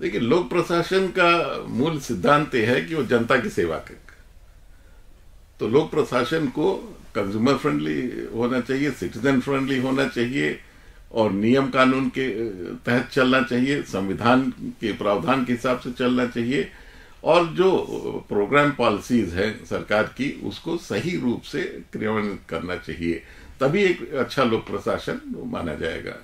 देखिए लोक प्रशासन का मूल सिद्धांत यह है कि वो जनता की सेवा कर तो लोक प्रशासन को कंज्यूमर फ्रेंडली होना चाहिए सिटीजन फ्रेंडली होना चाहिए और नियम कानून के तहत चलना चाहिए संविधान के प्रावधान के हिसाब से चलना चाहिए और जो प्रोग्राम पॉलिसीज हैं सरकार की उसको सही रूप से क्रियान्वित करना चाहिए तभी एक अच्छा लोक प्रशासन माना जाएगा